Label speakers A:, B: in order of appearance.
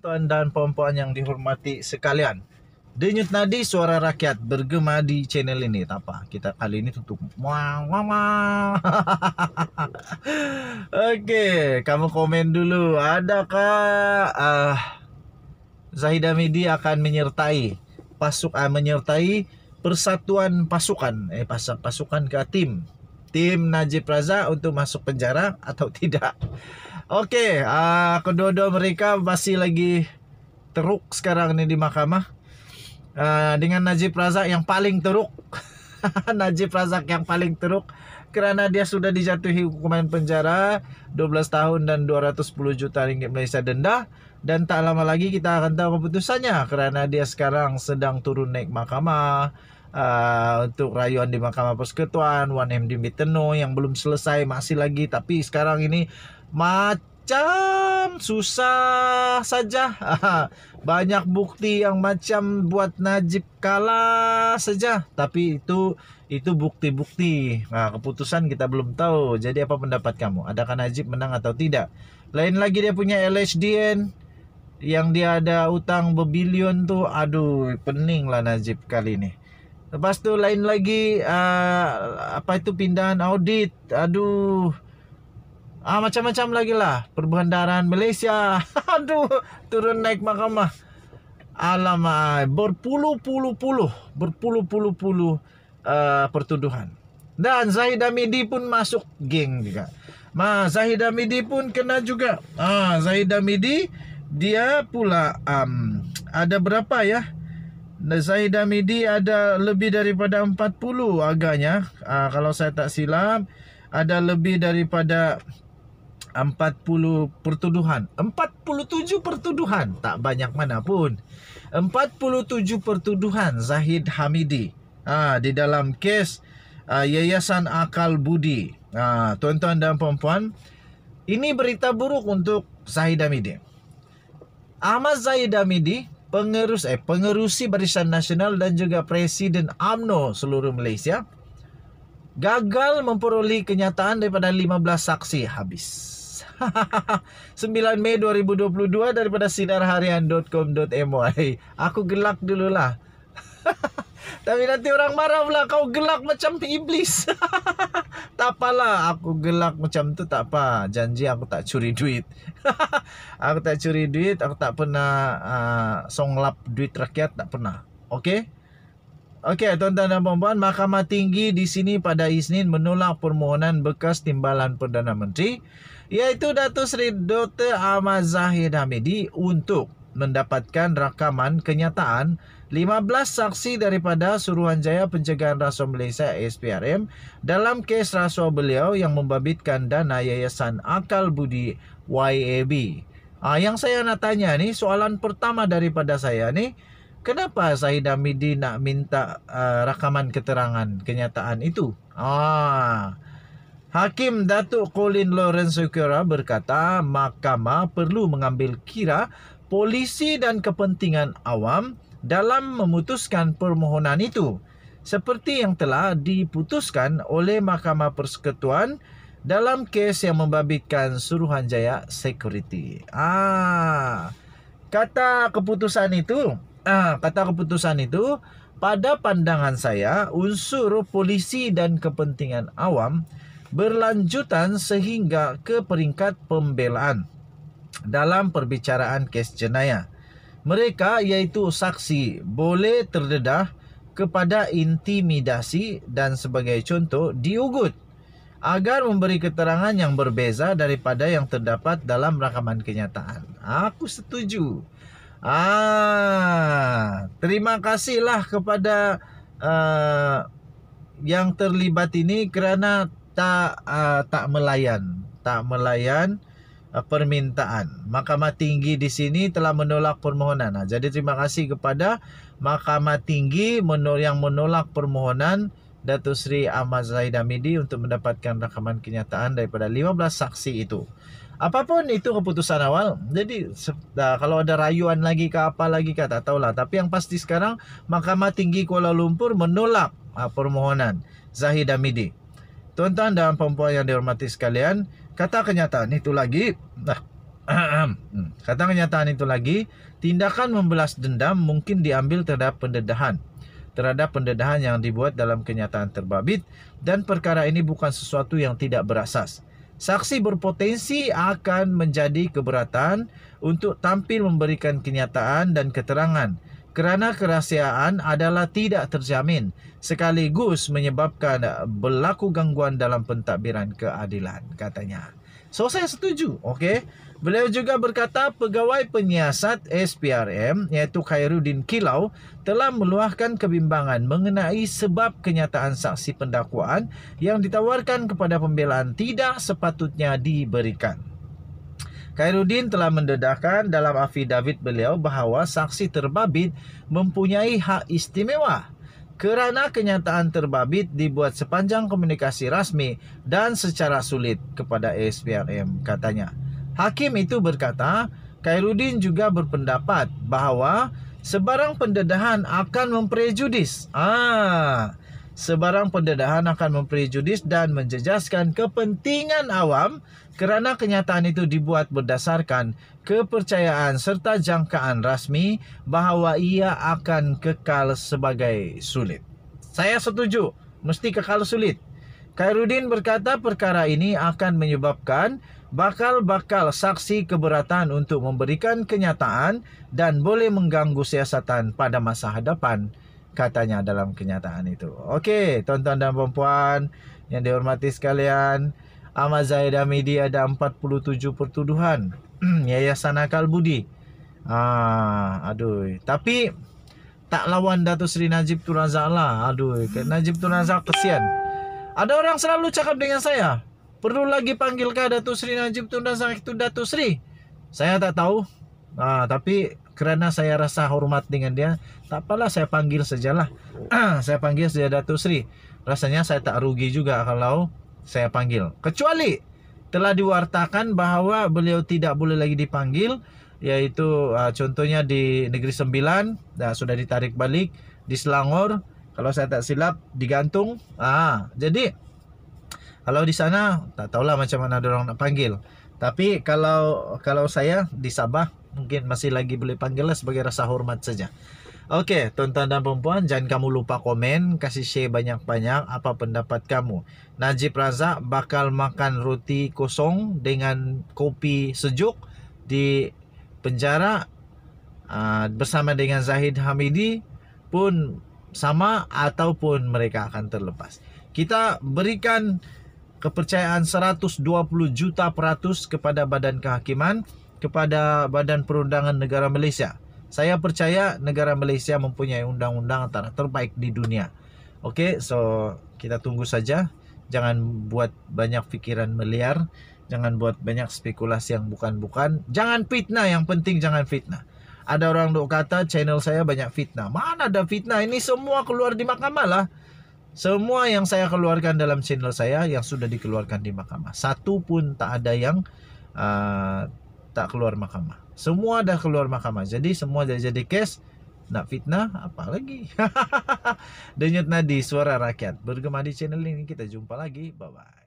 A: tuan dan puan-puan yang dihormati sekalian. Denyut nadi suara rakyat bergema di channel ini. Tak apa, kita kali ini tutup. Oke, kamu komen dulu. Adakah uh, Zahida Midi akan menyertai pasuk uh, menyertai persatuan pasukan eh pas pasukan ke tim tim Najib Raza untuk masuk penjara atau tidak? Oke, okay, uh, kedua-dua mereka masih lagi teruk sekarang ini di mahkamah. Uh, dengan Najib Razak yang paling teruk. Najib Razak yang paling teruk. Kerana dia sudah dijatuhi hukuman penjara 12 tahun dan 210 juta ringgit Malaysia denda. Dan tak lama lagi kita akan tahu keputusannya. Kerana dia sekarang sedang turun naik mahkamah. Uh, untuk rayuan di Mahkamah Persekutuan 1MDB Tenuh yang belum selesai masih lagi tapi sekarang ini macam susah saja banyak bukti yang macam buat Najib kalah saja tapi itu itu bukti-bukti nah keputusan kita belum tahu jadi apa pendapat kamu adakah Najib menang atau tidak lain lagi dia punya LHDN yang dia ada utang bebilion tuh aduh pening lah Najib kali ini lepas tuh lain lagi uh, apa itu pindahan audit aduh Ah macam-macam lagi lah perbandaran Malaysia. Aduh turun naik mahkamah. Alamai berpuluh-puluh-puluh berpuluh-puluh-puluh uh, pertuduhan. Dan Zahid Amidi pun masuk geng juga. Ma Zahid Amidi pun kena juga. Ah Zahid Amidi dia pula um, ada berapa ya? Zahid Amidi ada lebih daripada 40 agaknya uh, kalau saya tak silap ada lebih daripada 40 pertuduhan 47 pertuduhan tak banyak mana pun 47 pertuduhan Zahid Hamidi ha, di dalam kes uh, Yayasan Akal Budi ha, tuan-tuan dan puan-puan ini berita buruk untuk Zahid Hamidi Ahmad Zahid Hamidi pengerus eh pengerusi Barisan Nasional dan juga Presiden AMNO seluruh Malaysia gagal memperoleh kenyataan daripada 15 saksi habis. 9 Mei 2022 daripada sinarharian.com.my Aku gelak dululah Tapi nanti orang marah pula kau gelak macam iblis Tak apalah aku gelak macam tu tak apa Janji aku tak curi duit Aku tak curi duit aku tak pernah uh, songlap duit rakyat tak pernah Okay Okey, tuan-tuan dan puan-puan, Mahkamah Tinggi di sini pada Isnin menolak permohonan bekas timbalan Perdana Menteri iaitu Dato' Seri Dr. Ahmad Zahid Hamidi untuk mendapatkan rakaman kenyataan 15 saksi daripada Suruhanjaya Pencegahan Rasuah Malaysia SPRM dalam kes rasuah beliau yang membabitkan dana Yayasan Akal Budi YAB. Ah, yang saya nak tanya ni, soalan pertama daripada saya ni, kenapa Saidah Midi nak minta uh, rakaman keterangan kenyataan itu? Ah. Hakim Datuk Colin Lawrence Sekura berkata mahkamah perlu mengambil kira polisi dan kepentingan awam dalam memutuskan permohonan itu. Seperti yang telah diputuskan oleh Mahkamah Persekutuan dalam kes yang membabitkan Suruhanjaya Security. Ah, kata keputusan itu, Nah, kata keputusan itu pada pandangan saya unsur polisi dan kepentingan awam berlanjutan sehingga ke peringkat pembelaan dalam perbicaraan kes jenayah. Mereka yaitu saksi boleh terdedah kepada intimidasi dan sebagai contoh diugut agar memberi keterangan yang berbeza daripada yang terdapat dalam rakaman kenyataan. Aku setuju. Ah, terima kasihlah kepada uh, yang terlibat ini kerana tak uh, tak melayan, tak melayan uh, permintaan. Mahkamah Tinggi di sini telah menolak permohonan. Nah, jadi terima kasih kepada Mahkamah Tinggi menol yang menolak permohonan Datuk Sri Ahmad Zahid untuk mendapatkan rakaman kenyataan daripada 15 saksi itu apapun itu keputusan awal jadi uh, kalau ada rayuan lagi ke apa lagi kata tahulah tapi yang pasti sekarang Mahkamah Tinggi Kuala Lumpur menolak uh, permohonan Zahid Amidi tuan-tuan dan perempuan yang dihormati sekalian kata kenyataan itu lagi Nah, hmm, kata kenyataan itu lagi tindakan membelas dendam mungkin diambil terhadap pendedahan terhadap pendedahan yang dibuat dalam kenyataan terbabit dan perkara ini bukan sesuatu yang tidak berasas. Saksi berpotensi akan menjadi keberatan untuk tampil memberikan kenyataan dan keterangan kerana kerahsiaan adalah tidak terjamin sekaligus menyebabkan berlaku gangguan dalam pentadbiran keadilan katanya. So saya setuju, okey. Beliau juga berkata pegawai penyiasat SPRM iaitu Khairuddin Kilau telah meluahkan kebimbangan mengenai sebab kenyataan saksi pendakwaan yang ditawarkan kepada pembelaan tidak sepatutnya diberikan. Khairuddin telah mendedahkan dalam afidavit beliau bahawa saksi terbabit mempunyai hak istimewa kerana kenyataan terbabit dibuat sepanjang komunikasi rasmi dan secara sulit kepada ASPRM katanya. Hakim itu berkata, Khairuddin juga berpendapat bahawa sebarang pendedahan akan memprejudis. Ah, sebarang pendedahan akan memprejudis dan menjejaskan kepentingan awam kerana kenyataan itu dibuat berdasarkan kepercayaan serta jangkaan rasmi bahawa ia akan kekal sebagai sulit. Saya setuju, mesti kekal sulit. Khairuddin berkata perkara ini akan menyebabkan bakal-bakal saksi keberatan untuk memberikan kenyataan dan boleh mengganggu siasatan pada masa hadapan katanya dalam kenyataan itu. Okey, tuan-tuan dan puan-puan yang dihormati sekalian, Ahmad Zahid Hamidi ada 47 pertuduhan. Yayasan Akal Budi. Ah, aduh. Tapi tak lawan Dato Sri Najib Tun Razak lah. Aduh, Najib Tun Razak kesian. Ada orang selalu cakap dengan saya, perlu lagi panggilkah Dato Sri Najib Tun Razak itu Dato Sri? Saya tak tahu. Ah, tapi kerana saya rasa hormat dengan dia tak apalah saya panggil sajalah saya panggil saja Datuk Sri rasanya saya tak rugi juga kalau saya panggil kecuali telah diwartakan bahawa beliau tidak boleh lagi dipanggil yaitu ah, contohnya di Negeri Sembilan dah sudah ditarik balik di Selangor kalau saya tak silap digantung ah jadi kalau di sana tak tahulah macam mana orang nak panggil tapi kalau kalau saya di Sabah mungkin masih lagi boleh panggil lah sebagai rasa hormat saja. Oke, okay, tuan-tuan dan perempuan, jangan kamu lupa komen, kasih share banyak-banyak apa pendapat kamu. Najib Razak bakal makan roti kosong dengan kopi sejuk di penjara uh, bersama dengan Zahid Hamidi pun sama ataupun mereka akan terlepas. Kita berikan kepercayaan 120 juta peratus kepada badan kehakiman kepada badan perundangan negara Malaysia. Saya percaya negara Malaysia mempunyai undang-undang antara terbaik di dunia. Okey, so kita tunggu saja. Jangan buat banyak fikiran meliar, jangan buat banyak spekulasi yang bukan-bukan, jangan fitnah yang penting jangan fitnah. Ada orang dok kata channel saya banyak fitnah. Mana ada fitnah? Ini semua keluar di mahkamah lah. Semua yang saya keluarkan dalam channel saya yang sudah dikeluarkan di mahkamah. Satu pun tak ada yang uh, tak keluar mahkamah. Semua dah keluar mahkamah. Jadi semua dah jadi kes. Nak fitnah apa lagi? Denyut Nadi Suara Rakyat. Bergema di channel ini. Kita jumpa lagi. Bye-bye.